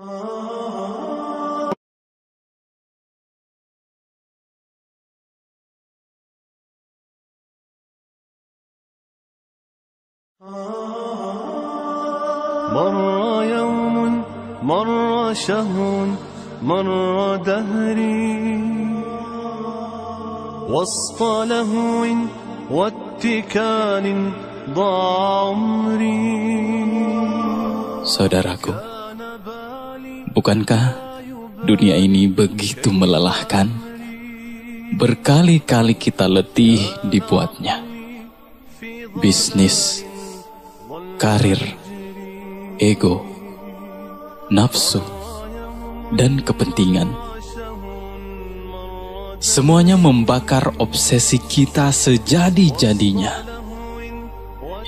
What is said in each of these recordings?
مر يوم مر شهر مر دهري وسط لهو واتكال ضاع عمري Saudaraku, Bukankah dunia ini begitu melelahkan? Berkali-kali kita letih dibuatnya. Bisnis, karir, ego, nafsu, dan kepentingan. Semuanya membakar obsesi kita sejadi-jadinya.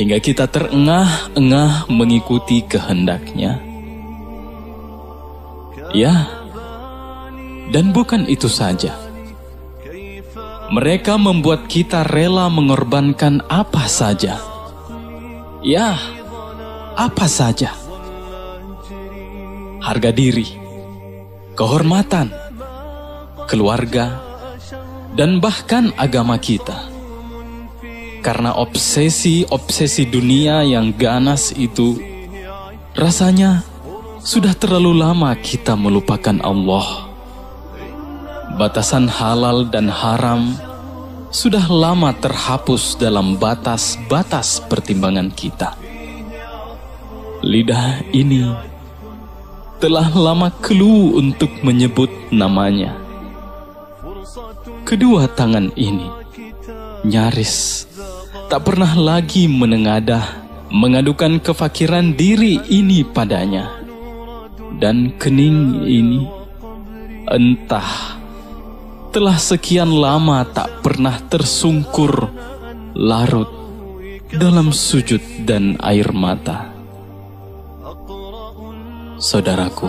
Hingga kita terengah-engah mengikuti kehendaknya Ya, dan bukan itu saja. Mereka membuat kita rela mengorbankan apa saja. Ya, apa saja. Harga diri, kehormatan, keluarga, dan bahkan agama kita. Karena obsesi-obsesi dunia yang ganas itu rasanya sudah terlalu lama kita melupakan Allah. Batasan halal dan haram sudah lama terhapus dalam batas-batas pertimbangan kita. Lidah ini telah lama kelu untuk menyebut namanya. Kedua tangan ini nyaris tak pernah lagi menengadah mengadukan kefakiran diri ini padanya dan kening ini. Entah telah sekian lama tak pernah tersungkur larut dalam sujud dan air mata. Saudaraku,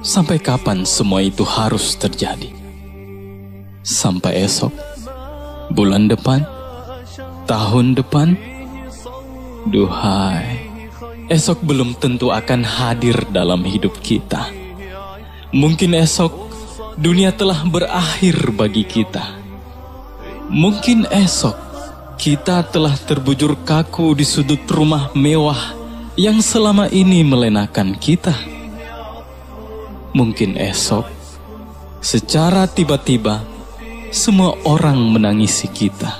sampai kapan semua itu harus terjadi? Sampai esok, bulan depan, tahun depan, duhai esok belum tentu akan hadir dalam hidup kita. Mungkin esok dunia telah berakhir bagi kita. Mungkin esok kita telah terbujur kaku di sudut rumah mewah yang selama ini melenakan kita. Mungkin esok, secara tiba-tiba, semua orang menangisi kita.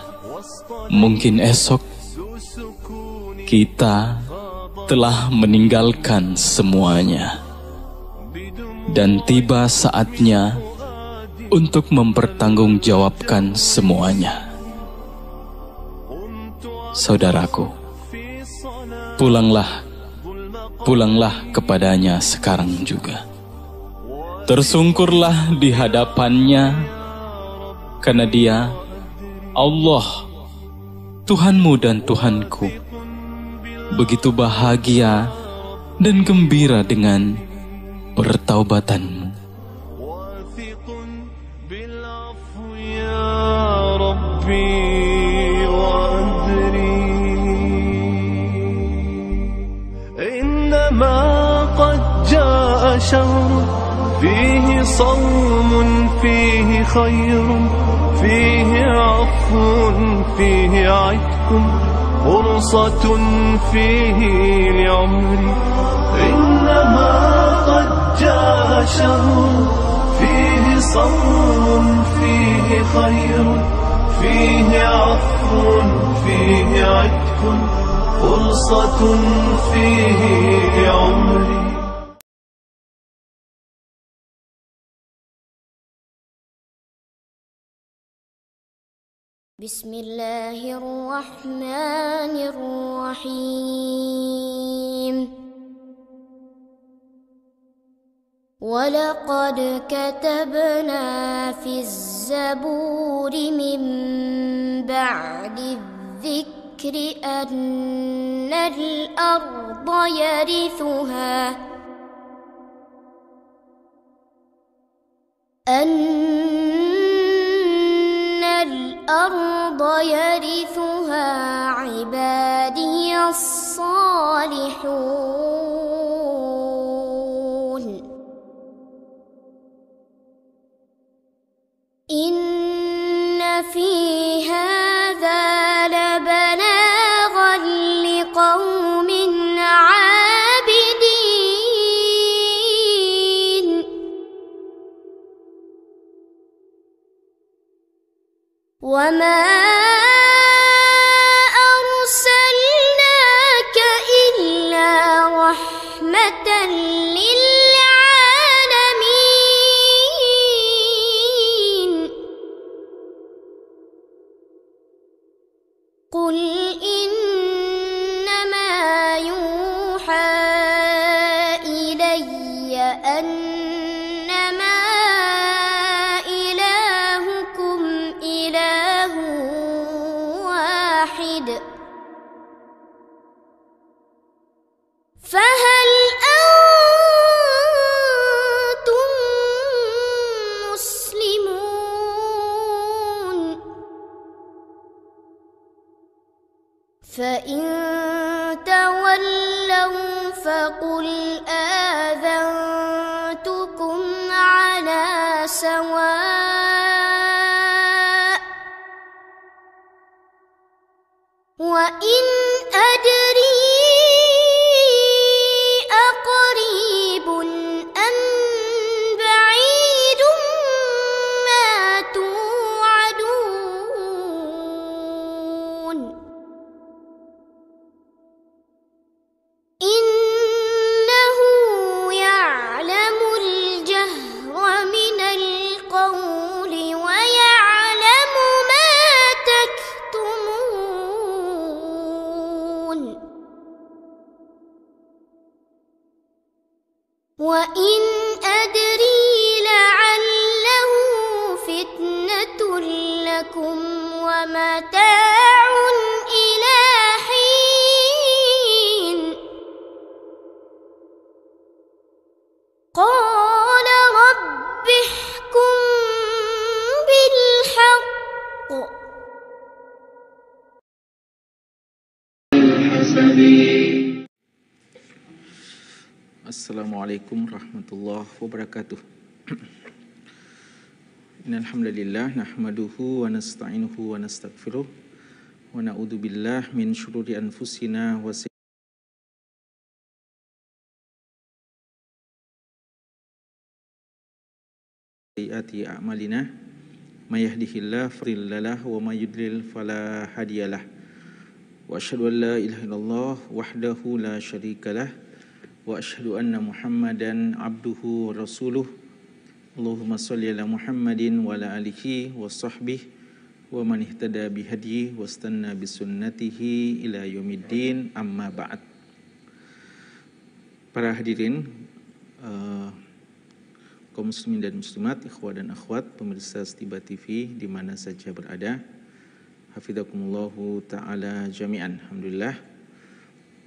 Mungkin esok kita telah meninggalkan semuanya, dan tiba saatnya untuk mempertanggungjawabkan semuanya. Saudaraku, pulanglah, pulanglah kepadanya sekarang juga. Tersungkurlah di hadapannya, karena Dia, Allah, Tuhanmu dan Tuhanku begitu bahagia dan gembira dengan pertaubatanmu. فيه صوم فيه خير فيه عفو فيه عتق فرصة فيه لعمري إنما قد جاء شهر فيه صبر فيه خير فيه عفو فيه عتق فرصة فيه لعمري بسم الله الرحمن الرحيم ولقد كتبنا في الزبور من بعد الذكر أن الأرض يرثها أن الأرض يرثها عبادي الصالحون إن في In... Assalamualaikum warahmatullahi wabarakatuh. Innal hamdalillah nahmaduhu wa nasta'inuhu wa nastaghfiruh wa na'udzu billahi min shururi anfusina wa sayyiati a'malina may yahdihillahu fadhillalah wa may yudlil fala hadiyalah. Wa asyhadu an la ilaha illallah wahdahu la syarika wa ان محمدا عبده ورسوله اللهم wa على محمد wa اله وصحبه ومن اهتدى بهديه واستنى بسنته الى يوم الدين para hadirin uh, kaum muslimin dan muslimat ikhwah dan akhwat pemirsa Setiba TV di mana saja berada hafizakumullahu taala jami'an alhamdulillah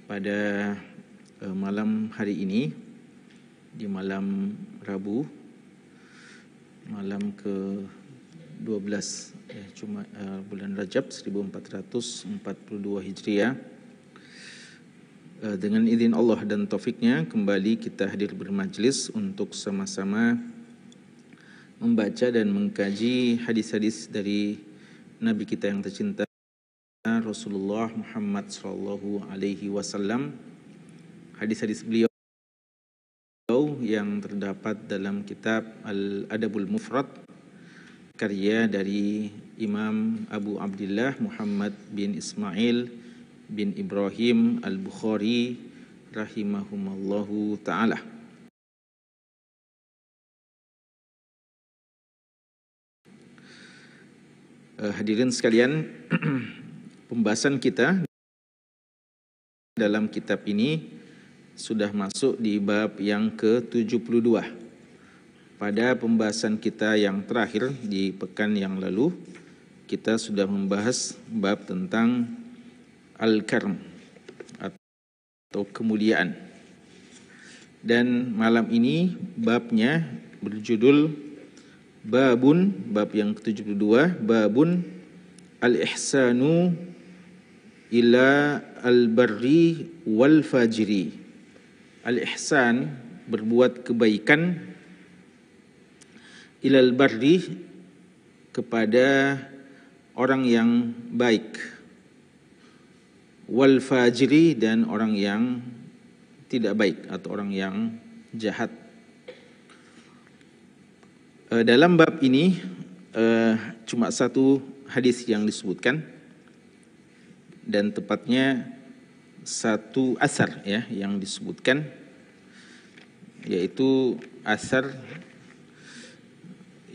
pada uh, malam hari ini di malam Rabu malam ke 12 eh, cuma uh, eh, bulan Rajab 1442 Hijriah uh, dengan izin Allah dan taufiknya kembali kita hadir bermajlis untuk sama-sama membaca dan mengkaji hadis-hadis dari Nabi kita yang tercinta Rasulullah Muhammad sallallahu alaihi wasallam hadis-hadis beliau yang terdapat dalam kitab Al-Adabul Mufrad karya dari Imam Abu Abdullah Muhammad bin Ismail bin Ibrahim Al-Bukhari rahimahumallahu taala. Eh, hadirin sekalian, pembahasan kita dalam kitab ini sudah masuk di bab yang ke-72. Pada pembahasan kita yang terakhir di pekan yang lalu, kita sudah membahas bab tentang al-karm atau kemuliaan. Dan malam ini babnya berjudul Babun, bab yang ke-72, Babun al-ihsanu ila al-barri wal-fajri al-ihsan berbuat kebaikan ilal barri kepada orang yang baik wal fajri dan orang yang tidak baik atau orang yang jahat eh, dalam bab ini eh, cuma satu hadis yang disebutkan dan tepatnya satu asar ya yang disebutkan yaitu asar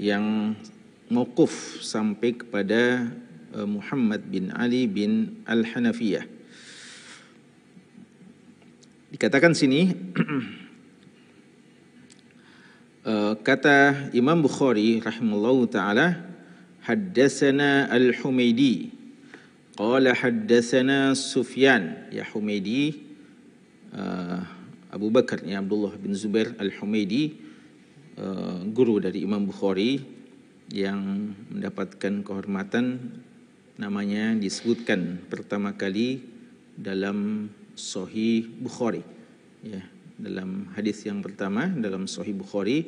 yang mukuf sampai kepada eh, Muhammad bin Ali bin Al-Hanafiyah. Dikatakan sini eh, kata Imam Bukhari rahimallahu taala haddatsana Al-Humaidi Qala haddatsana Sufyan ya Humaidi uh, Abu Bakar ya Abdullah bin Zubair Al-Humaidi uh, guru dari Imam Bukhari yang mendapatkan kehormatan namanya disebutkan pertama kali dalam Sahih Bukhari ya dalam hadis yang pertama dalam Sahih Bukhari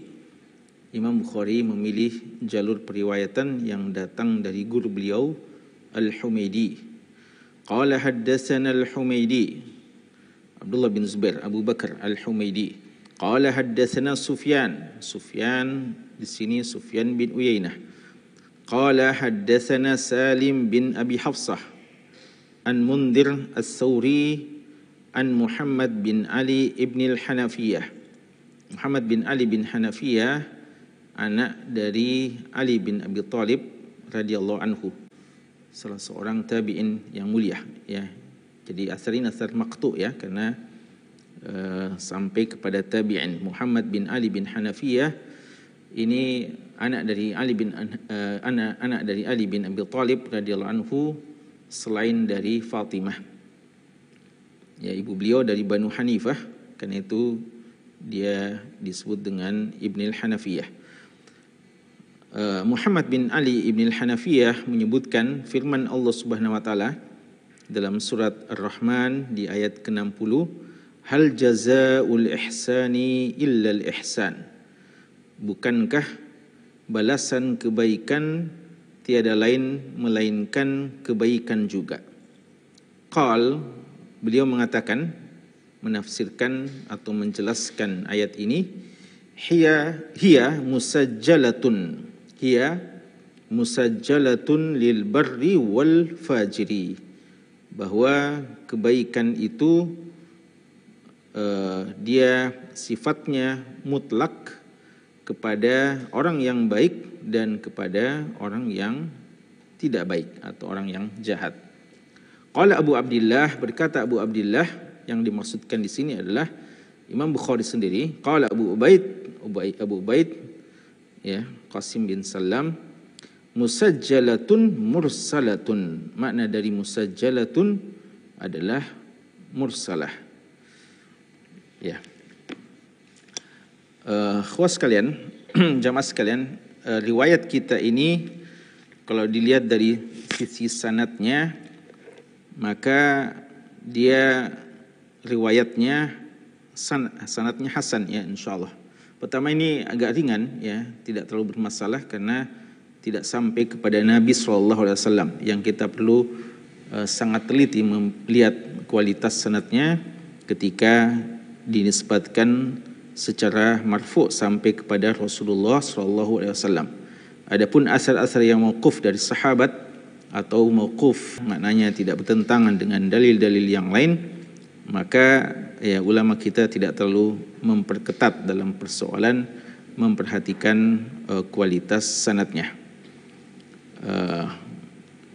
Imam Bukhari memilih jalur periwayatan yang datang dari guru beliau Al-Humaydi Qala haddasana Al-Humaydi Abdullah bin Zubair Abu Bakar Al-Humaydi Qala haddasana Sufyan Sufyan di sini Sufyan bin Uyainah Qala haddasana Salim bin Abi Hafsah An Mundir As-Sawri An Muhammad bin Ali ibn Al-Hanafiyah Muhammad bin Ali bin Hanafiyah anak dari Ali bin Abi Talib radhiyallahu anhu salah seorang tabi'in yang mulia ya. Jadi asar ini asar maktu ya karena uh, sampai kepada tabi'in Muhammad bin Ali bin Hanafiyah ini anak dari Ali bin uh, eh, anak anak dari Ali bin Abi Thalib radhiyallahu anhu selain dari Fatimah. Ya ibu beliau dari Banu Hanifah karena itu dia disebut dengan Ibnil Hanafiyah. Eh, Muhammad bin Ali ibn al-Hanafiyah menyebutkan firman Allah Subhanahu wa taala dalam surat Ar-Rahman di ayat ke-60, "Hal jazaa'ul ihsani illa al-ihsan." Bukankah balasan kebaikan tiada lain melainkan kebaikan juga? Qal beliau mengatakan menafsirkan atau menjelaskan ayat ini hiya hiya musajjalatun hiya musajjalatun lil barri wal fajri bahwa kebaikan itu eh, dia sifatnya mutlak kepada orang yang baik dan kepada orang yang tidak baik atau orang yang jahat. Qala Abu Abdullah berkata Abu Abdullah yang dimaksudkan di sini adalah Imam Bukhari sendiri. Qala Abu Ubaid, Ubaid Abu Ubaid ya Qasim bin Salam musajjalatun mursalatun makna dari musajjalatun adalah mursalah ya uh, kalian jamaah sekalian uh, riwayat kita ini kalau dilihat dari sisi sanatnya maka dia riwayatnya san, sanatnya hasan ya insyaallah Pertama ini agak ringan ya, tidak terlalu bermasalah karena tidak sampai kepada Nabi saw yang kita perlu uh, sangat teliti melihat kualitas sanatnya ketika dinisbatkan secara marfu sampai kepada Rasulullah saw. Adapun asar-asar yang mauquf dari sahabat atau mauquf maknanya tidak bertentangan dengan dalil-dalil yang lain, maka ya ulama kita tidak terlalu memperketat dalam persoalan memperhatikan uh, kualitas sanatnya. Uh,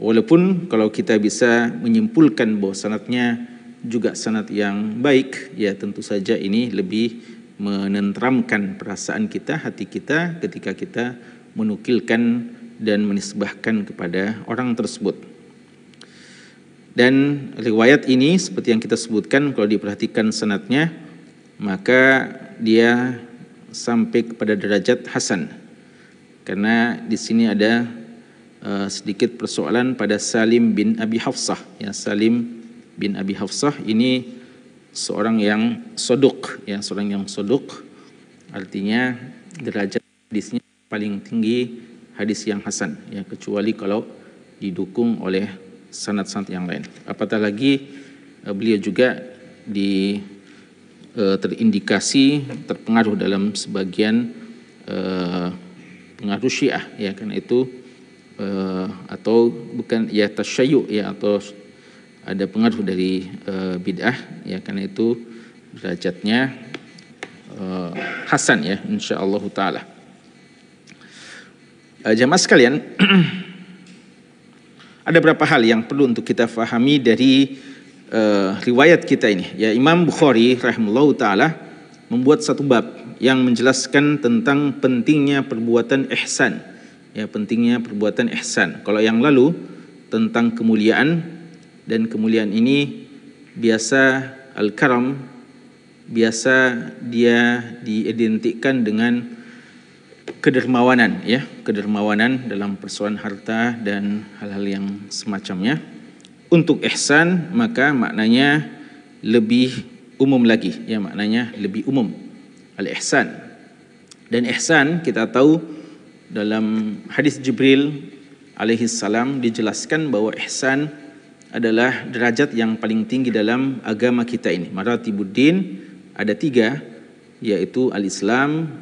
walaupun kalau kita bisa menyimpulkan bahwa sanatnya juga sanat yang baik, ya tentu saja ini lebih menentramkan perasaan kita, hati kita ketika kita menukilkan dan menisbahkan kepada orang tersebut. Dan riwayat ini seperti yang kita sebutkan kalau diperhatikan sanatnya maka dia sampai kepada derajat hasan. Karena di sini ada uh, sedikit persoalan pada Salim bin Abi Hafsah. Ya, Salim bin Abi Hafsah ini seorang yang soduk, ya, seorang yang soduk. Artinya derajat hadisnya paling tinggi hadis yang hasan, ya, kecuali kalau didukung oleh sanad-sanad yang lain. Apatah lagi uh, beliau juga di Eh, terindikasi terpengaruh dalam sebagian eh, pengaruh Syiah ya karena itu eh, atau bukan ya tasyayu ya atau ada pengaruh dari bid'ah ya karena itu derajatnya hasan ya insyaallah taala. jemaah jamaah sekalian ada berapa hal yang perlu untuk kita fahami dari uh, riwayat kita ini. Ya Imam Bukhari Rahimullah taala membuat satu bab yang menjelaskan tentang pentingnya perbuatan ihsan. Ya pentingnya perbuatan ihsan. Kalau yang lalu tentang kemuliaan dan kemuliaan ini biasa al-karam biasa dia diidentikan dengan kedermawanan ya kedermawanan dalam persoalan harta dan hal-hal yang semacamnya untuk ihsan maka maknanya lebih umum lagi ya maknanya lebih umum al ihsan dan ihsan kita tahu dalam hadis Jibril alaihi salam dijelaskan bahwa ihsan adalah derajat yang paling tinggi dalam agama kita ini maratibuddin ada tiga yaitu al-islam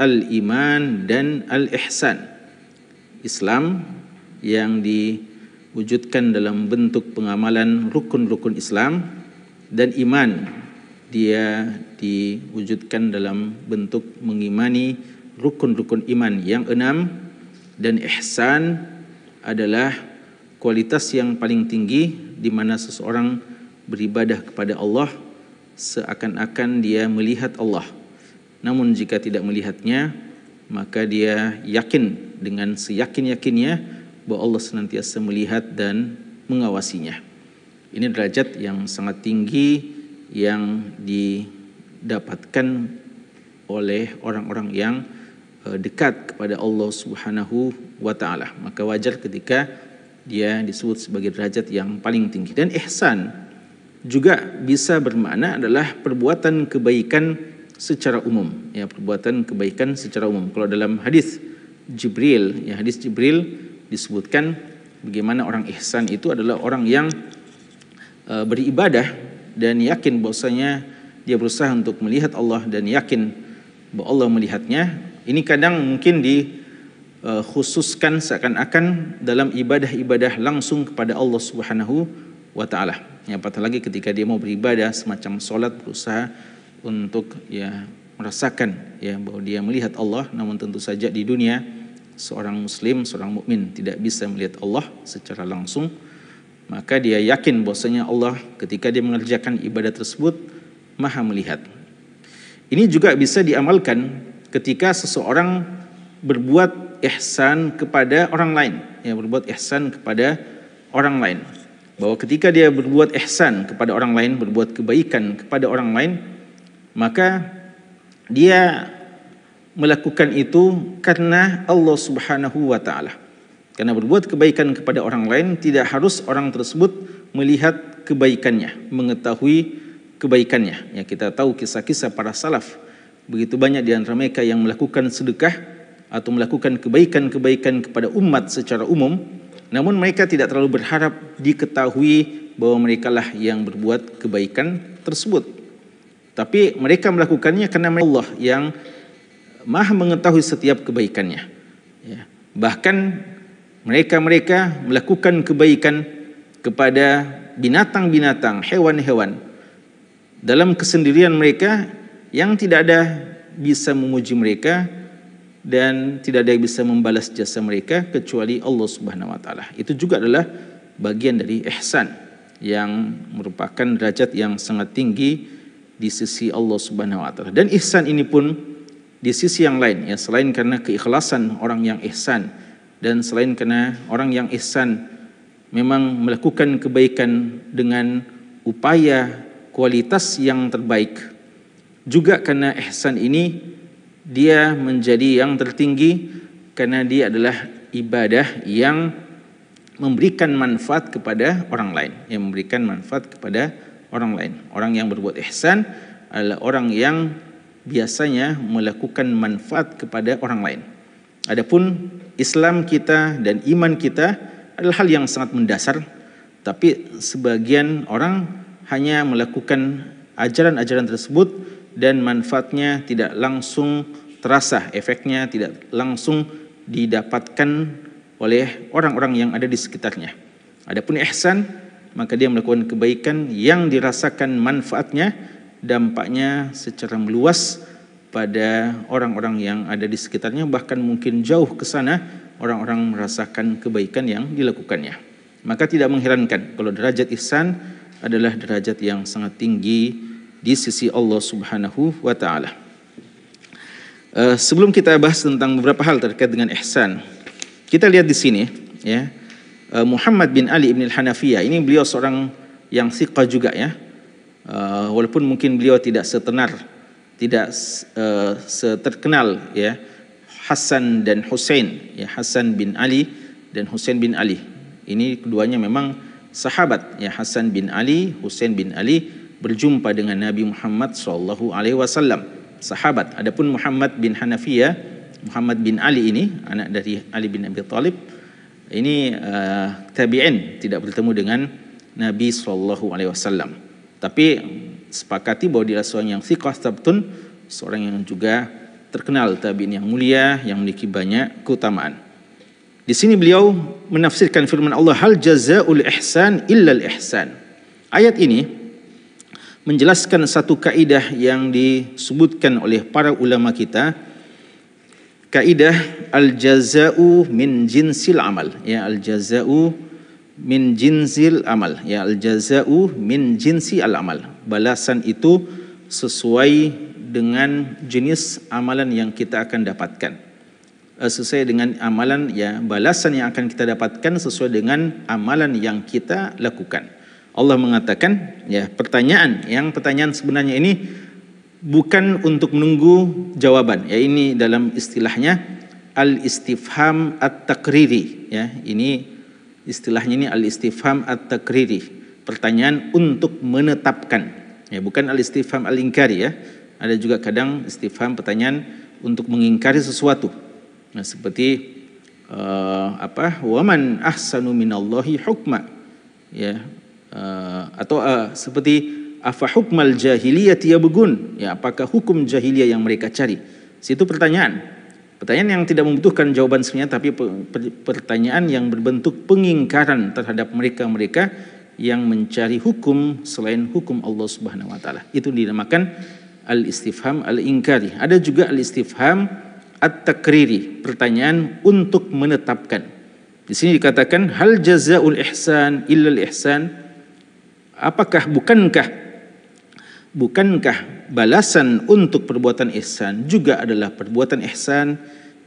al-iman dan al-ihsan Islam yang di wujudkan dalam bentuk pengamalan rukun-rukun Islam dan iman dia diwujudkan dalam bentuk mengimani rukun-rukun iman yang enam dan ihsan adalah kualitas yang paling tinggi di mana seseorang beribadah kepada Allah seakan-akan dia melihat Allah namun jika tidak melihatnya maka dia yakin dengan seyakin-yakinnya bahwa Allah senantiasa melihat dan mengawasinya. Ini derajat yang sangat tinggi yang didapatkan oleh orang-orang yang eh, dekat kepada Allah Subhanahu wa taala. Maka wajar ketika dia disebut sebagai derajat yang paling tinggi. Dan ihsan juga bisa bermakna adalah perbuatan kebaikan secara umum. Ya, perbuatan kebaikan secara umum. Kalau dalam hadis Jibril, ya hadis Jibril disebutkan bagaimana orang ihsan itu adalah orang yang e, beribadah dan yakin bahwasanya dia berusaha untuk melihat Allah dan yakin bahwa Allah melihatnya. Ini kadang mungkin di e, khususkan seakan-akan dalam ibadah-ibadah langsung kepada Allah Subhanahu wa taala. Ya, apatah lagi ketika dia mau beribadah semacam salat berusaha untuk ya merasakan ya bahwa dia melihat Allah namun tentu saja di dunia seorang muslim, seorang mukmin tidak bisa melihat Allah secara langsung, maka dia yakin bahwasanya Allah ketika dia mengerjakan ibadah tersebut Maha melihat. Ini juga bisa diamalkan ketika seseorang berbuat ihsan kepada orang lain, ya berbuat ihsan kepada orang lain. Bahwa ketika dia berbuat ihsan kepada orang lain, berbuat kebaikan kepada orang lain, maka dia melakukan itu karena Allah Subhanahu wa taala. Karena berbuat kebaikan kepada orang lain tidak harus orang tersebut melihat kebaikannya, mengetahui kebaikannya. Ya kita tahu kisah-kisah para salaf. Begitu banyak di antara mereka yang melakukan sedekah atau melakukan kebaikan-kebaikan kepada umat secara umum, namun mereka tidak terlalu berharap diketahui bahwa merekalah yang berbuat kebaikan tersebut. Tapi mereka melakukannya karena Allah yang maha mengetahui setiap kebaikannya. Ya. Bahkan mereka-mereka melakukan kebaikan kepada binatang-binatang, hewan-hewan. Dalam kesendirian mereka yang tidak ada bisa memuji mereka dan tidak ada yang bisa membalas jasa mereka kecuali Allah Subhanahu wa taala. Itu juga adalah bagian dari ihsan yang merupakan derajat yang sangat tinggi di sisi Allah Subhanahu wa taala. Dan ihsan ini pun di sisi yang lain ya selain karena keikhlasan orang yang ihsan dan selain karena orang yang ihsan memang melakukan kebaikan dengan upaya kualitas yang terbaik juga karena ihsan ini dia menjadi yang tertinggi karena dia adalah ibadah yang memberikan manfaat kepada orang lain yang memberikan manfaat kepada orang lain orang yang berbuat ihsan adalah orang yang biasanya melakukan manfaat kepada orang lain. Adapun Islam kita dan iman kita adalah hal yang sangat mendasar, tapi sebagian orang hanya melakukan ajaran-ajaran tersebut dan manfaatnya tidak langsung terasa, efeknya tidak langsung didapatkan oleh orang-orang yang ada di sekitarnya. Adapun ihsan, maka dia melakukan kebaikan yang dirasakan manfaatnya dampaknya secara meluas pada orang-orang yang ada di sekitarnya bahkan mungkin jauh ke sana orang-orang merasakan kebaikan yang dilakukannya. Maka tidak mengherankan kalau derajat ihsan adalah derajat yang sangat tinggi di sisi Allah Subhanahu wa taala. Uh, sebelum kita bahas tentang beberapa hal terkait dengan ihsan, kita lihat di sini ya. Uh, Muhammad bin Ali bin Al-Hanafiyah ini beliau seorang yang siqah juga ya uh, walaupun mungkin beliau tidak setenar tidak uh, seterkenal ya Hasan dan Hussein ya Hasan bin Ali dan Hussein bin Ali ini keduanya memang sahabat ya Hasan bin Ali Hussein bin Ali berjumpa dengan Nabi Muhammad sallallahu alaihi wasallam sahabat adapun Muhammad bin Hanafiya, Muhammad bin Ali ini anak dari Ali bin Abi Talib ini uh, tabi'in tidak bertemu dengan Nabi sallallahu alaihi wasallam Tapi sepakati bahwa dia seorang yang sikoh sabtun, seorang yang juga terkenal tabiin yang mulia, yang memiliki banyak keutamaan. Di sini beliau menafsirkan firman Allah, Hal jaza'ul ihsan illa ihsan Ayat ini menjelaskan satu kaidah yang disebutkan oleh para ulama kita kaidah al jazau min jinsil amal ya al jazau min jinsil amal ya al jazau min jinsi al amal balasan itu sesuai dengan jenis amalan yang kita akan dapatkan eh, sesuai dengan amalan ya balasan yang akan kita dapatkan sesuai dengan amalan yang kita lakukan Allah mengatakan ya pertanyaan yang pertanyaan sebenarnya ini bukan untuk menunggu jawaban ya ini dalam istilahnya al istifham at takriri ya ini istilahnya ini al-istifham at-takriri, pertanyaan untuk menetapkan. Ya, bukan al-istifham al-ingkari ya. Ada juga kadang istifham pertanyaan untuk mengingkari sesuatu. Nah, seperti uh, apa? Waman ahsanu minallahi hukma. Ya, uh, atau uh, seperti afa hukmal jahiliyah Ya, apakah hukum jahiliyah yang mereka cari? Situ pertanyaan. Pertanyaan yang tidak membutuhkan jawaban sebenarnya tapi pertanyaan yang berbentuk pengingkaran terhadap mereka-mereka yang mencari hukum selain hukum Allah Subhanahu wa taala. Itu dinamakan al-istifham al-inkari. Ada juga al-istifham at-takriri, pertanyaan untuk menetapkan. Di sini dikatakan hal jazaul ihsan illa ihsan Apakah bukankah bukankah balasan untuk perbuatan ihsan juga adalah perbuatan ihsan?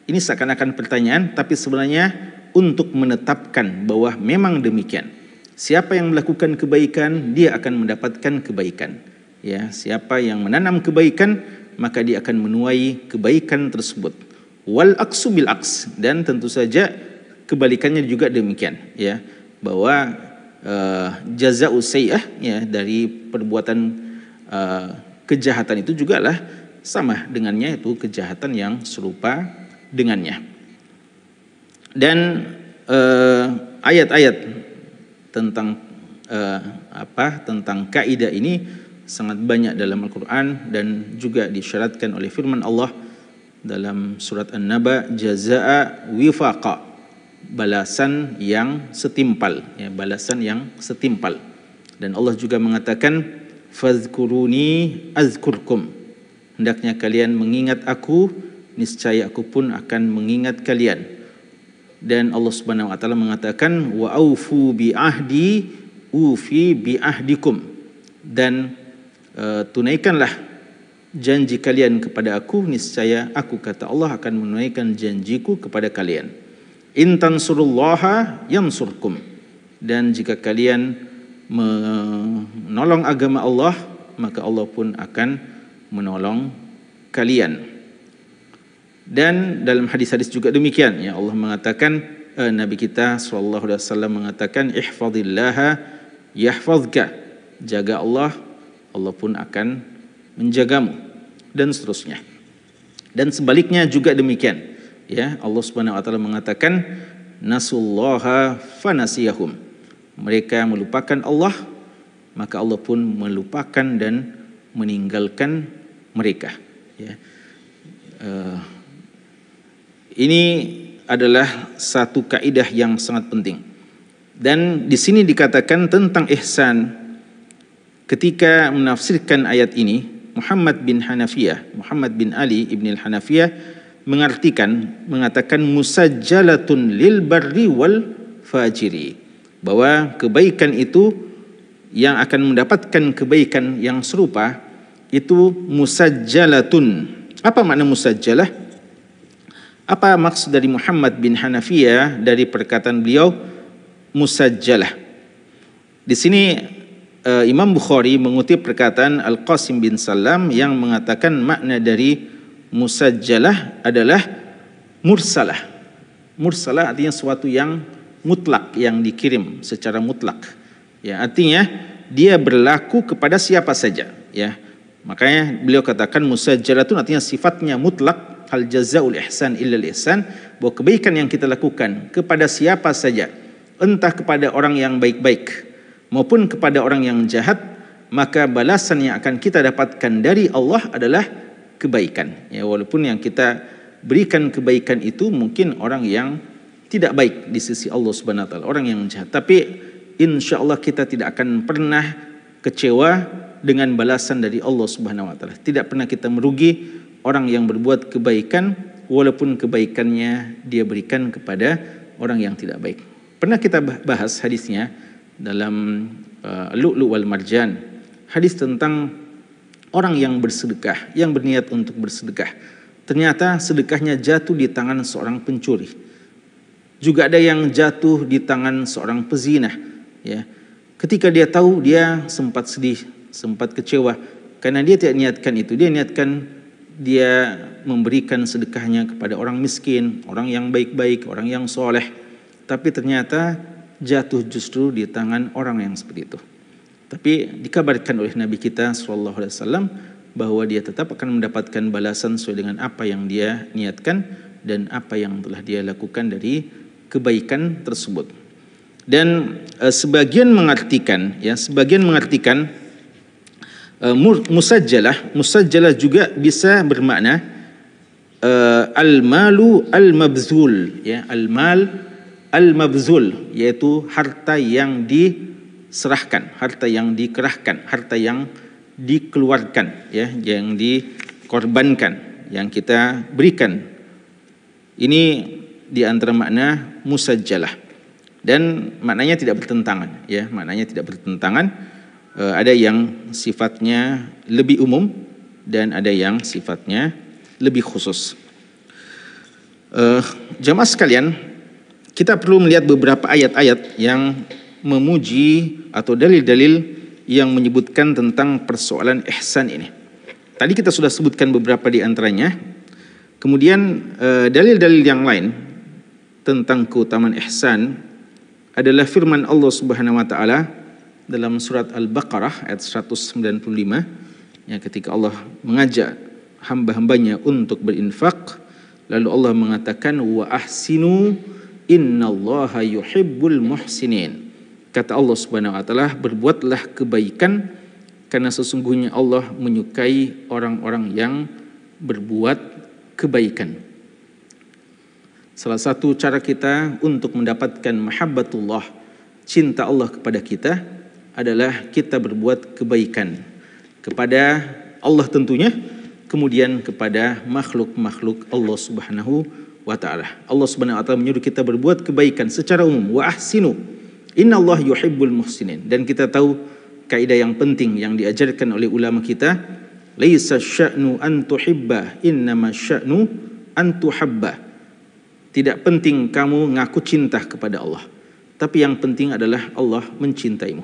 Ini seakan-akan pertanyaan, tapi sebenarnya untuk menetapkan bahwa memang demikian. Siapa yang melakukan kebaikan, dia akan mendapatkan kebaikan. Ya, siapa yang menanam kebaikan, maka dia akan menuai kebaikan tersebut. Wal aksu bil aks dan tentu saja kebalikannya juga demikian, ya, bahwa uh, eh, jaza usai ya dari perbuatan Eh, kejahatan itu juga lah sama dengannya itu kejahatan yang serupa dengannya. Dan eh, ayat-ayat eh, tentang eh, apa tentang kaidah ini sangat banyak dalam Al-Qur'an dan juga disyaratkan oleh firman Allah dalam surat An-Naba jazaa wifaqa balasan yang setimpal ya balasan yang setimpal dan Allah juga mengatakan fadhkuruni azkurkum hendaknya kalian mengingat aku niscaya aku pun akan mengingat kalian dan Allah Subhanahu wa taala mengatakan wa aufu bi ahdi ufi bi ahdikum dan uh, tunaikanlah janji kalian kepada aku niscaya aku kata Allah akan menunaikan janjiku kepada kalian in tansurullaha yamsurkum dan jika kalian menolong agama Allah, maka Allah pun akan menolong kalian. Dan dalam hadis-hadis juga demikian, ya Allah mengatakan eh, Nabi kita saw mengatakan ihfazillaha yahfazka. Jaga Allah, Allah pun akan menjagamu dan seterusnya. Dan sebaliknya juga demikian. Ya, Allah Subhanahu wa taala mengatakan nasullaha fanasiyahum mereka melupakan Allah maka Allah pun melupakan dan meninggalkan mereka ya uh, ini adalah satu kaidah yang sangat penting dan di sini dikatakan tentang ihsan ketika menafsirkan ayat ini Muhammad bin Hanafiyah Muhammad bin Ali ibn al Hanafiyah mengartikan mengatakan musajjalatun lil barri wal fajiri bahwa kebaikan itu yang akan mendapatkan kebaikan yang serupa itu musajjalatun. Apa makna musajjalah? Apa maksud dari Muhammad bin Hanafiya dari perkataan beliau musajjalah? Di sini eh, Imam Bukhari mengutip perkataan Al-Qasim bin Salam yang mengatakan makna dari musajjalah adalah mursalah. Mursalah artinya sesuatu yang mutlak yang dikirim secara mutlak. Ya, artinya dia berlaku kepada siapa saja, ya. Makanya beliau katakan itu artinya sifatnya mutlak hal jazaul ihsan illal ihsan bahwa kebaikan yang kita lakukan kepada siapa saja entah kepada orang yang baik-baik maupun kepada orang yang jahat maka balasan yang akan kita dapatkan dari Allah adalah kebaikan ya walaupun yang kita berikan kebaikan itu mungkin orang yang tidak baik di sisi Allah Subhanahu wa taala orang yang jahat. Tapi insya Allah kita tidak akan pernah kecewa dengan balasan dari Allah Subhanahu wa taala. Tidak pernah kita merugi orang yang berbuat kebaikan walaupun kebaikannya dia berikan kepada orang yang tidak baik. Pernah kita bahas hadisnya dalam uh, Lu'lu wal Marjan. Hadis tentang orang yang bersedekah, yang berniat untuk bersedekah. Ternyata sedekahnya jatuh di tangan seorang pencuri. Juga ada yang jatuh di tangan seorang pezinah. Ya. Ketika dia tahu dia sempat sedih, sempat kecewa. Karena dia tidak niatkan itu. Dia niatkan dia memberikan sedekahnya kepada orang miskin, orang yang baik-baik, orang yang soleh. Tapi ternyata jatuh justru di tangan orang yang seperti itu. Tapi dikabarkan oleh Nabi kita Shallallahu Alaihi Wasallam bahwa dia tetap akan mendapatkan balasan sesuai dengan apa yang dia niatkan dan apa yang telah dia lakukan dari kebaikan tersebut. Dan e, sebagian mengartikan ya, sebagian mengartikan e, eh, musajalah juga bisa bermakna e, al-malu al-mabzul ya, al-mal al-mabzul yaitu harta yang diserahkan, harta yang dikerahkan, harta yang dikeluarkan ya, yang dikorbankan, yang kita berikan. Ini di antara makna musajjalah dan maknanya tidak bertentangan ya maknanya tidak bertentangan e, ada yang sifatnya lebih umum dan ada yang sifatnya lebih khusus e, jamaah sekalian kita perlu melihat beberapa ayat-ayat yang memuji atau dalil-dalil yang menyebutkan tentang persoalan ihsan ini tadi kita sudah sebutkan beberapa di antaranya kemudian eh, dalil-dalil yang lain tentang keutamaan ihsan adalah firman Allah Subhanahu wa taala dalam surat Al-Baqarah ayat 195 ya ketika Allah mengajak hamba-hambanya untuk berinfak lalu Allah mengatakan wa ahsinu innallaha yuhibbul muhsinin kata Allah Subhanahu wa taala berbuatlah kebaikan karena sesungguhnya Allah menyukai orang-orang yang berbuat kebaikan Salah satu cara kita untuk mendapatkan mahabbatullah, cinta Allah kepada kita adalah kita berbuat kebaikan kepada Allah tentunya, kemudian kepada makhluk-makhluk Allah Subhanahu wa taala. Allah Subhanahu wa taala menyuruh kita berbuat kebaikan secara umum wa ahsinu. Inna Allah yuhibbul muhsinin. Dan kita tahu kaidah yang penting yang diajarkan oleh ulama kita, laisa sya'nu an tuhibba, innama sya'nu an tuhabba. Tidak penting kamu ngaku cinta kepada Allah, tapi yang penting adalah Allah mencintaimu.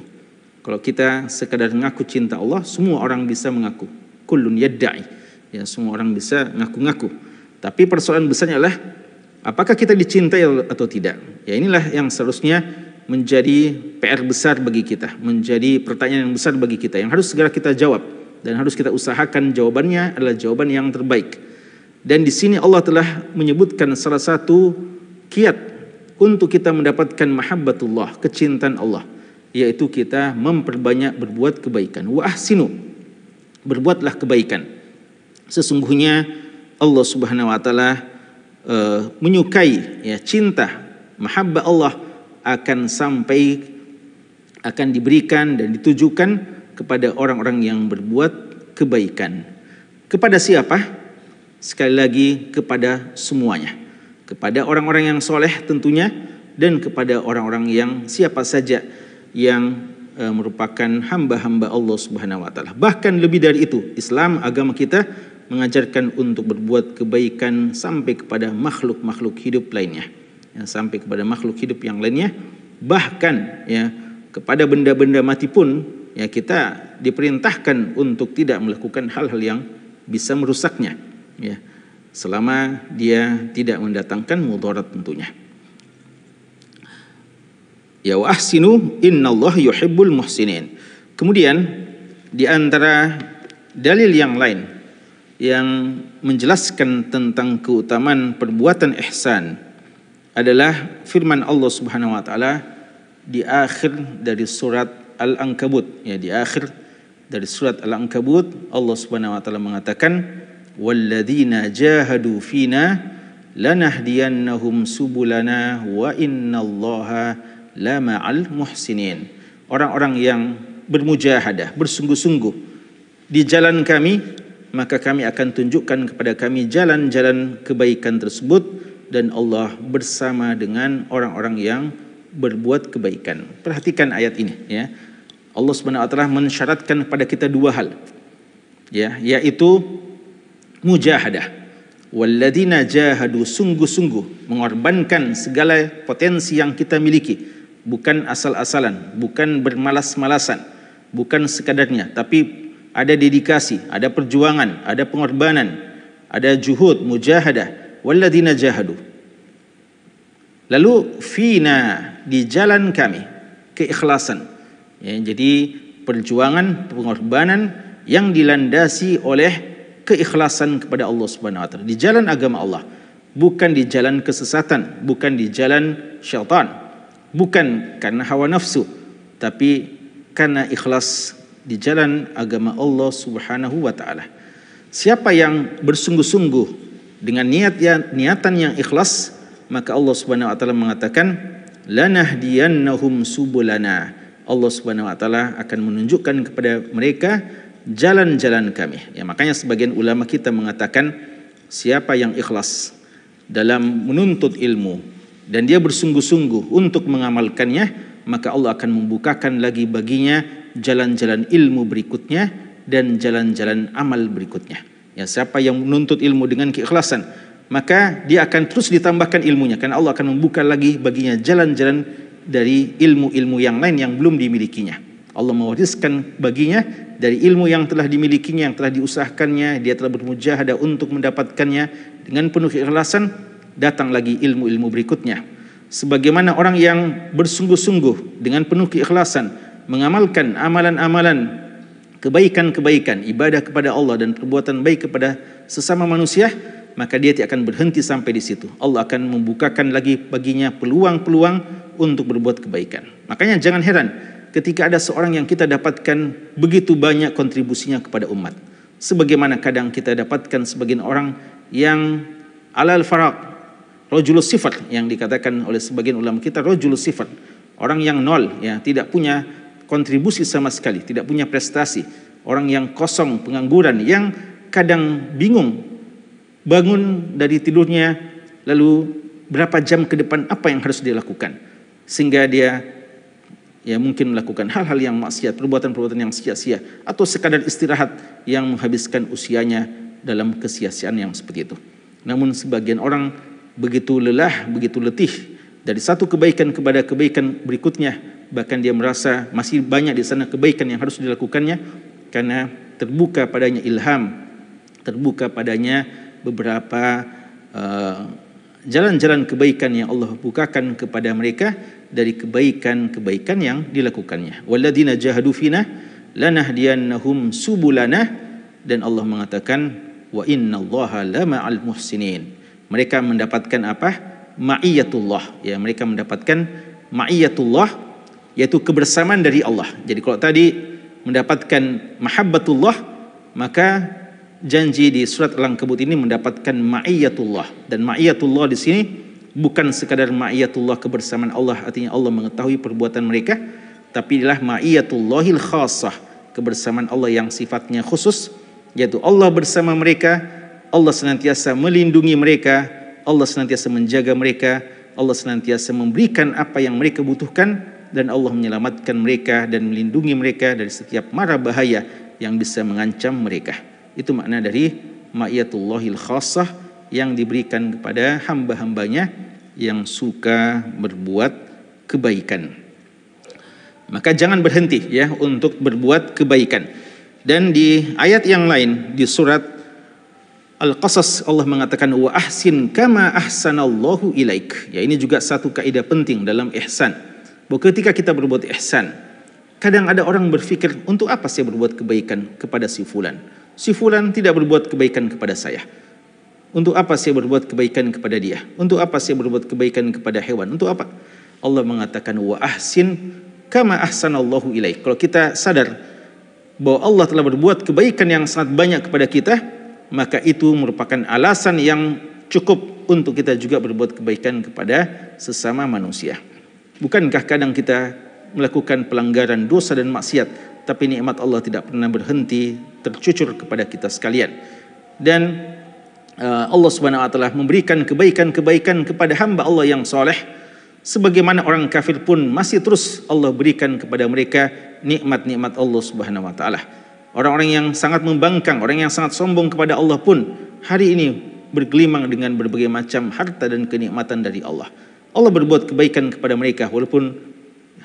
Kalau kita sekadar ngaku cinta Allah, semua orang bisa mengaku. Kulun yadda'i. Ya, semua orang bisa ngaku-ngaku. Tapi persoalan besarnya adalah apakah kita dicintai atau tidak. Ya inilah yang seharusnya menjadi PR besar bagi kita, menjadi pertanyaan yang besar bagi kita yang harus segera kita jawab dan harus kita usahakan jawabannya adalah jawaban yang terbaik. Dan di sini Allah telah menyebutkan salah satu kiat untuk kita mendapatkan mahabbatullah, kecintaan Allah, yaitu kita memperbanyak berbuat kebaikan. Wa ahsinu, berbuatlah kebaikan. Sesungguhnya Allah Subhanahu wa taala e, menyukai ya cinta mahabbah Allah akan sampai akan diberikan dan ditujukan kepada orang-orang yang berbuat kebaikan. Kepada siapa? sekali lagi kepada semuanya. Kepada orang-orang yang soleh tentunya dan kepada orang-orang yang siapa saja yang e, merupakan hamba-hamba Allah Subhanahu wa taala. Bahkan lebih dari itu, Islam agama kita mengajarkan untuk berbuat kebaikan sampai kepada makhluk-makhluk hidup lainnya. Ya, sampai kepada makhluk hidup yang lainnya, bahkan ya kepada benda-benda mati pun ya kita diperintahkan untuk tidak melakukan hal-hal yang bisa merusaknya ya selama dia tidak mendatangkan mudarat tentunya ya wa ahsinu innallah yuhibbul muhsinin kemudian di antara dalil yang lain yang menjelaskan tentang keutamaan perbuatan ihsan adalah firman Allah Subhanahu wa taala di akhir dari surat Al-Ankabut ya di akhir dari surat Al-Ankabut Allah Subhanahu wa taala mengatakan walladzina jahadu fina lanahdiyannahum subulana wa innallaha lama'al muhsinin. Orang-orang yang bermujahadah, bersungguh-sungguh di jalan kami, maka kami akan tunjukkan kepada kami jalan-jalan kebaikan tersebut dan Allah bersama dengan orang-orang yang berbuat kebaikan. Perhatikan ayat ini ya. Allah swt wa mensyaratkan kepada kita dua hal. Ya, yaitu mujahadah. Walladina jahadu sungguh-sungguh mengorbankan segala potensi yang kita miliki. Bukan asal-asalan, bukan bermalas-malasan, bukan sekadarnya. Tapi ada dedikasi, ada perjuangan, ada pengorbanan, ada juhud, mujahadah. Walladina jahadu. Lalu fina di jalan kami keikhlasan. Ya, jadi perjuangan, pengorbanan yang dilandasi oleh keikhlasan kepada Allah Subhanahu wa taala di jalan agama Allah, bukan di jalan kesesatan, bukan di jalan syaitan, bukan karena hawa nafsu, tapi karena ikhlas di jalan agama Allah Subhanahu wa taala. Siapa yang bersungguh-sungguh dengan niat niatan yang ikhlas, maka Allah Subhanahu wa taala mengatakan lanahdiyannahum subulana. Allah Subhanahu wa taala akan menunjukkan kepada mereka jalan-jalan kami. Ya, makanya sebagian ulama kita mengatakan siapa yang ikhlas dalam menuntut ilmu dan dia bersungguh-sungguh untuk mengamalkannya, maka Allah akan membukakan lagi baginya jalan-jalan ilmu berikutnya dan jalan-jalan amal berikutnya. Ya, siapa yang menuntut ilmu dengan keikhlasan, maka dia akan terus ditambahkan ilmunya karena Allah akan membuka lagi baginya jalan-jalan dari ilmu-ilmu yang lain yang belum dimilikinya. Allah mewariskan baginya dari ilmu yang telah dimilikinya, yang telah diusahakannya, dia telah bermujahadah untuk mendapatkannya dengan penuh keikhlasan, datang lagi ilmu-ilmu berikutnya. Sebagaimana orang yang bersungguh-sungguh dengan penuh keikhlasan mengamalkan amalan-amalan kebaikan-kebaikan, ibadah kepada Allah dan perbuatan baik kepada sesama manusia, maka dia tidak akan berhenti sampai di situ. Allah akan membukakan lagi baginya peluang-peluang untuk berbuat kebaikan. Makanya jangan heran ketika ada seorang yang kita dapatkan begitu banyak kontribusinya kepada umat. Sebagaimana kadang kita dapatkan sebagian orang yang alal faraq, rojulus sifat yang dikatakan oleh sebagian ulama kita rojulus sifat, orang yang nol ya, tidak punya kontribusi sama sekali, tidak punya prestasi, orang yang kosong, pengangguran, yang kadang bingung bangun dari tidurnya lalu berapa jam ke depan apa yang harus dilakukan. sehingga dia ya mungkin melakukan hal-hal yang maksiat, perbuatan-perbuatan yang sia-sia atau sekadar istirahat yang menghabiskan usianya dalam kesia-siaan yang seperti itu. Namun sebagian orang begitu lelah, begitu letih dari satu kebaikan kepada kebaikan berikutnya, bahkan dia merasa masih banyak di sana kebaikan yang harus dilakukannya karena terbuka padanya ilham, terbuka padanya beberapa eh, jalan-jalan uh, jalan -jalan kebaikan yang Allah bukakan kepada mereka dari kebaikan-kebaikan yang dilakukannya. Walladzina jahadu fina lanahdiyannahum subulana dan Allah mengatakan wa innallaha lama'al muhsinin. Mereka mendapatkan apa? Ma'iyatullah. Ya, mereka mendapatkan ma'iyatullah yaitu kebersamaan dari Allah. Jadi kalau tadi mendapatkan mahabbatullah maka janji di surat Al-Ankabut ini mendapatkan ma'iyatullah dan ma'iyatullah di sini bukan sekadar ma'iyatullah kebersamaan Allah artinya Allah mengetahui perbuatan mereka tapi adalah ma'iyatullahil khasah kebersamaan Allah yang sifatnya khusus yaitu Allah bersama mereka Allah senantiasa melindungi mereka Allah senantiasa menjaga mereka Allah senantiasa memberikan apa yang mereka butuhkan dan Allah menyelamatkan mereka dan melindungi mereka dari setiap mara bahaya yang bisa mengancam mereka itu makna dari ma'iyatullahil khasah yang diberikan kepada hamba-hambanya yang suka berbuat kebaikan. Maka jangan berhenti ya untuk berbuat kebaikan. Dan di ayat yang lain di surat Al-Qasas Allah mengatakan wa ahsin kama ahsanallahu ilaik. Ya ini juga satu kaidah penting dalam ihsan. Bahwa ketika kita berbuat ihsan, kadang ada orang berpikir untuk apa saya berbuat kebaikan kepada si fulan? Si fulan tidak berbuat kebaikan kepada saya. Untuk apa saya berbuat kebaikan kepada dia? Untuk apa saya berbuat kebaikan kepada hewan? Untuk apa? Allah mengatakan wa ahsin kama ahsanallahu ilaih. Kalau kita sadar bahwa Allah telah berbuat kebaikan yang sangat banyak kepada kita, maka itu merupakan alasan yang cukup untuk kita juga berbuat kebaikan kepada sesama manusia. Bukankah kadang kita melakukan pelanggaran dosa dan maksiat, tapi nikmat Allah tidak pernah berhenti tercucur kepada kita sekalian. Dan Eh, Allah Subhanahu wa taala memberikan kebaikan-kebaikan kepada hamba Allah yang soleh sebagaimana orang kafir pun masih terus Allah berikan kepada mereka nikmat-nikmat Allah Subhanahu wa taala. Orang-orang yang sangat membangkang, orang yang sangat sombong kepada Allah pun hari ini bergelimang dengan berbagai macam harta dan kenikmatan dari Allah. Allah berbuat kebaikan kepada mereka walaupun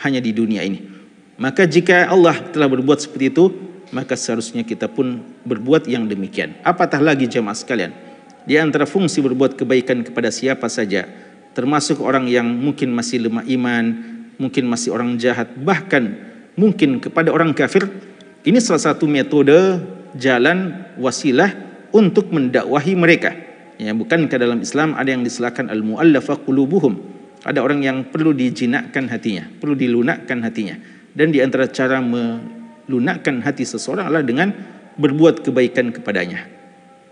hanya di dunia ini. Maka jika Allah telah berbuat seperti itu, maka seharusnya kita pun berbuat yang demikian. Apatah lagi jemaah sekalian, di antara fungsi berbuat kebaikan kepada siapa saja, termasuk orang yang mungkin masih lemah iman, mungkin masih orang jahat, bahkan mungkin kepada orang kafir, ini salah satu metode jalan wasilah untuk mendakwahi mereka. Ya, bukankah dalam Islam ada yang diselahkan al-mu'allafa qulubuhum? Ada orang yang perlu dijinakkan hatinya, perlu dilunakkan hatinya. Dan di antara cara melunakkan hati seseorang adalah dengan berbuat kebaikan kepadanya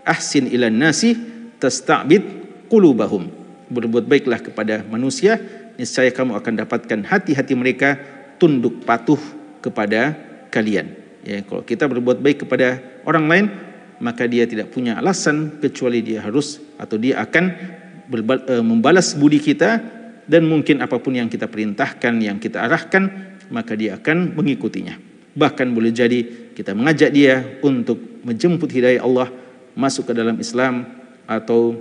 ahsin ilan nasi tasta'bid qulubahum. Berbuat baiklah kepada manusia, niscaya kamu akan dapatkan hati-hati mereka tunduk patuh kepada kalian. Ya, kalau kita berbuat baik kepada orang lain, maka dia tidak punya alasan kecuali dia harus atau dia akan berbal, e, eh, membalas budi kita dan mungkin apapun yang kita perintahkan, yang kita arahkan, maka dia akan mengikutinya. Bahkan boleh jadi kita mengajak dia untuk menjemput hidayah Allah masuk ke dalam Islam atau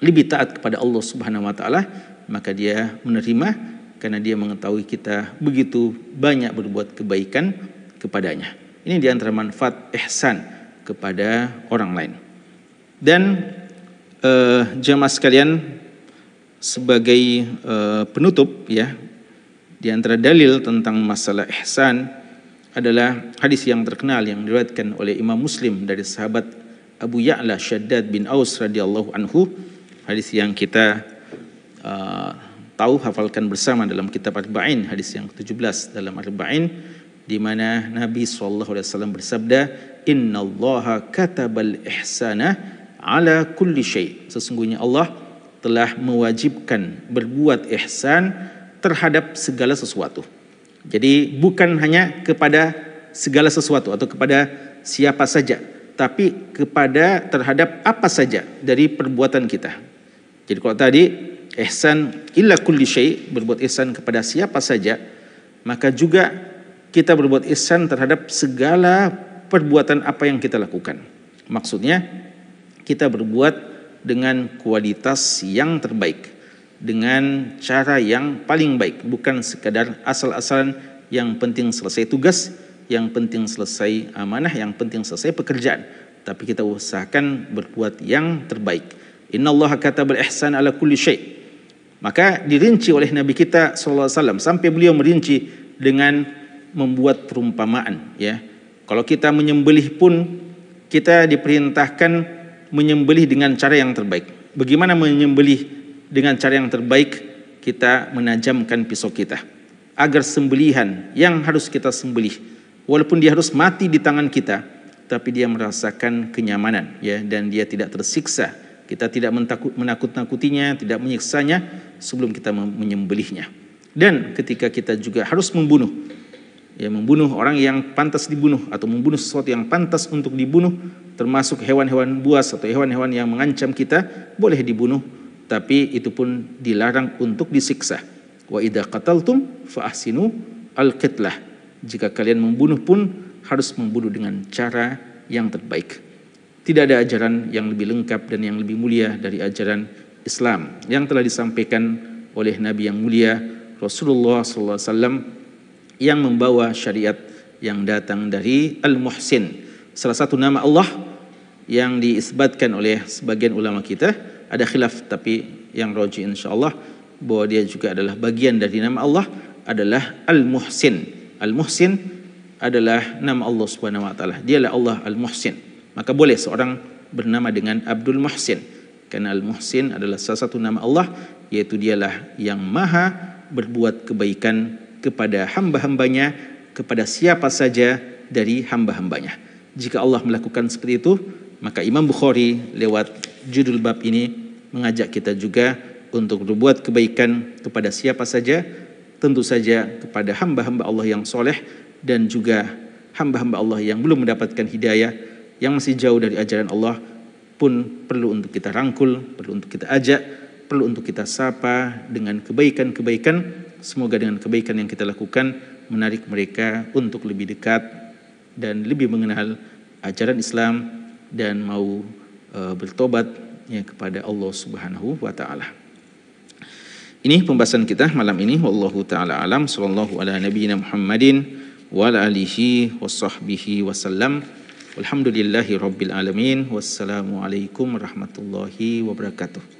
lebih taat kepada Allah Subhanahu wa taala, maka dia menerima karena dia mengetahui kita begitu banyak berbuat kebaikan kepadanya. Ini di antara manfaat ihsan kepada orang lain. Dan eh, jamaah sekalian sebagai eh, penutup ya, di antara dalil tentang masalah ihsan adalah hadis yang terkenal yang diriwayatkan oleh Imam Muslim dari sahabat Abu Ya'la Shaddad bin Aus radhiyallahu anhu hadis yang kita uh, tahu hafalkan bersama dalam kitab Arba'in hadis yang ke-17 dalam Arba'in di mana Nabi sallallahu alaihi wasallam bersabda innallaha katabal ihsana ala kulli syai sesungguhnya Allah telah mewajibkan berbuat ihsan terhadap segala sesuatu jadi bukan hanya kepada segala sesuatu atau kepada siapa saja tapi kepada terhadap apa saja dari perbuatan kita. Jadi kalau tadi ihsan illa kulli syai berbuat ihsan kepada siapa saja, maka juga kita berbuat ihsan terhadap segala perbuatan apa yang kita lakukan. Maksudnya kita berbuat dengan kualitas yang terbaik, dengan cara yang paling baik, bukan sekadar asal-asalan yang penting selesai tugas yang penting selesai amanah, yang penting selesai pekerjaan. Tapi kita usahakan berbuat yang terbaik. Inna Allah kata ihsan ala kulli syai. Maka dirinci oleh Nabi kita SAW sampai beliau merinci dengan membuat perumpamaan. Ya, Kalau kita menyembelih pun kita diperintahkan menyembelih dengan cara yang terbaik. Bagaimana menyembelih dengan cara yang terbaik? Kita menajamkan pisau kita agar sembelihan yang harus kita sembelih walaupun dia harus mati di tangan kita, tapi dia merasakan kenyamanan ya dan dia tidak tersiksa. Kita tidak menakut-nakutinya, tidak menyiksanya sebelum kita menyembelihnya. Dan ketika kita juga harus membunuh ya membunuh orang yang pantas dibunuh atau membunuh sesuatu yang pantas untuk dibunuh termasuk hewan-hewan buas atau hewan-hewan yang mengancam kita boleh dibunuh tapi itu pun dilarang untuk disiksa wa idza qataltum fa ahsinu al qitlah jika kalian membunuh pun harus membunuh dengan cara yang terbaik. Tidak ada ajaran yang lebih lengkap dan yang lebih mulia dari ajaran Islam yang telah disampaikan oleh Nabi yang mulia Rasulullah SAW yang membawa syariat yang datang dari Al-Muhsin. Salah satu nama Allah yang diisbatkan oleh sebagian ulama kita ada khilaf tapi yang roji insya Allah bahwa dia juga adalah bagian dari nama Allah adalah Al-Muhsin Al-Muhsin adalah nama Allah Subhanahu wa taala. Dialah Allah Al-Muhsin. Maka boleh seorang bernama dengan Abdul Muhsin karena Al-Muhsin adalah salah satu nama Allah yaitu dialah yang maha berbuat kebaikan kepada hamba-hambanya kepada siapa saja dari hamba-hambanya. Jika Allah melakukan seperti itu, maka Imam Bukhari lewat judul bab ini mengajak kita juga untuk berbuat kebaikan kepada siapa saja tentu saja kepada hamba-hamba Allah yang soleh dan juga hamba-hamba Allah yang belum mendapatkan hidayah yang masih jauh dari ajaran Allah pun perlu untuk kita rangkul, perlu untuk kita ajak, perlu untuk kita sapa dengan kebaikan-kebaikan. Semoga dengan kebaikan yang kita lakukan menarik mereka untuk lebih dekat dan lebih mengenal ajaran Islam dan mau e, eh, bertobat ya kepada Allah Subhanahu wa taala. Ini pembahasan kita malam ini wallahu taala alam sallallahu ala nabiyina Muhammadin wa alihi washabbihi wasallam. Alhamdulillahirabbil alamin. Wassalamualaikum warahmatullahi wabarakatuh.